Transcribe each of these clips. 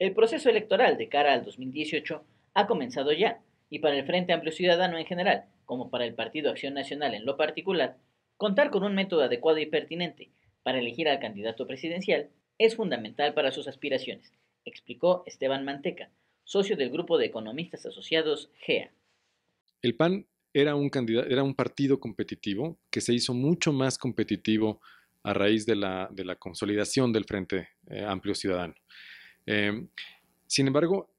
El proceso electoral de cara al 2018 ha comenzado ya, y para el Frente Amplio Ciudadano en general, como para el Partido Acción Nacional en lo particular, contar con un método adecuado y pertinente para elegir al candidato presidencial es fundamental para sus aspiraciones, explicó Esteban Manteca, socio del grupo de economistas asociados GEA. El PAN era un, partido competitivo que se hizo mucho más competitivo a raíz de la consolidación del Frente eh, Amplio Ciudadano. Em, sin embargo,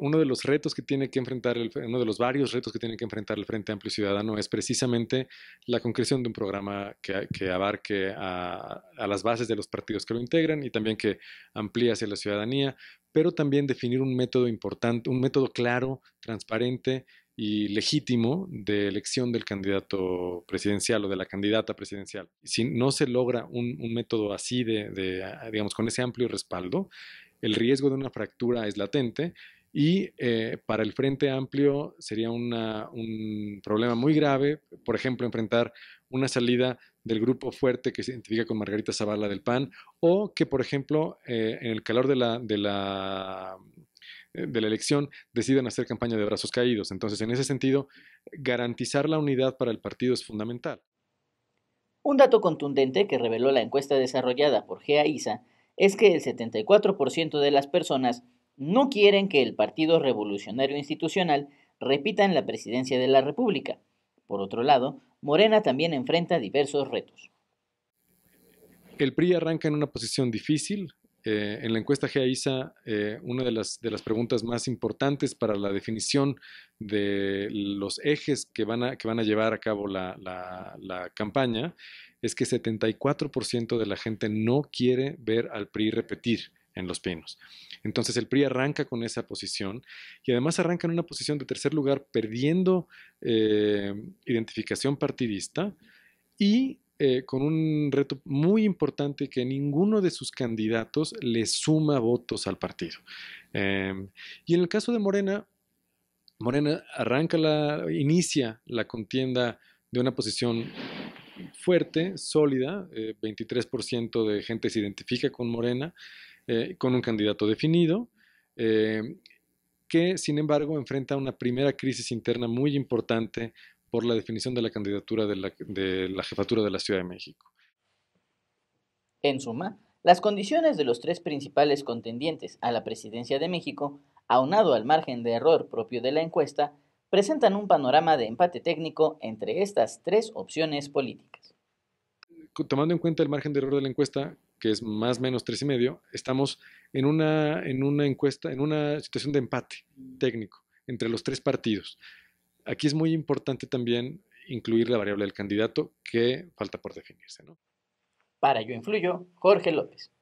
uno de los retos que tiene que enfrentar, el, uno de los varios retos que tiene que enfrentar el Frente Amplio Ciudadano es precisamente la concreción de un programa que, abarque a, las bases de los partidos que lo integran y también que amplíe hacia la ciudadanía, pero también definir un método importante, un método claro, transparente y legítimo de elección del candidato presidencial o de la candidata presidencial. Si no se logra un, método así de, digamos, con ese amplio respaldo, el riesgo de una fractura es latente y eh, para el Frente Amplio sería un problema muy grave, por ejemplo, enfrentar una salida del grupo fuerte que se identifica con Margarita Zavala del PAN o que, por ejemplo, eh, en el calor de la, de la eh, de la elección decidan hacer campaña de brazos caídos. Entonces, en ese sentido, garantizar la unidad para el partido es fundamental. Un dato contundente que reveló la encuesta desarrollada por GEA ISA es que el 74% de las personas no quieren que el Partido Revolucionario Institucional repita en la presidencia de la República. Por otro lado, Morena también enfrenta diversos retos. El PRI arranca en una posición difícil, eh, en la encuesta GAISA, eh, una de las, preguntas más importantes para la definición de los ejes que van a, llevar a cabo la, campaña es que 74% de la gente no quiere ver al PRI repetir en Los Pinos. Entonces el PRI arranca con esa posición y además arranca en una posición de tercer lugar perdiendo eh, identificación partidista y eh, con un reto muy importante que ninguno de sus candidatos le suma votos al partido. Em, y en el caso de Morena, Morena arranca la, inicia la contienda de una posición fuerte, sólida, 23% eh, de gente se identifica con Morena, eh, con un candidato definido, que sin embargo enfrenta una primera crisis interna muy importante por la definición de la candidatura de la, jefatura de la Ciudad de México. En suma, las condiciones de los tres principales contendientes a la presidencia de México, aunado al margen de error propio de la encuesta, presentan un panorama de empate técnico entre estas tres opciones políticas. Tomando en cuenta el margen de error de la encuesta, que es más o menos tres y medio, estamos en una, en una encuesta, en una situación de empate técnico entre los tres partidos. Aquí es muy importante también incluir la variable del candidato que falta por definirse. ¿no? Para Yo Influyo, Jorge López.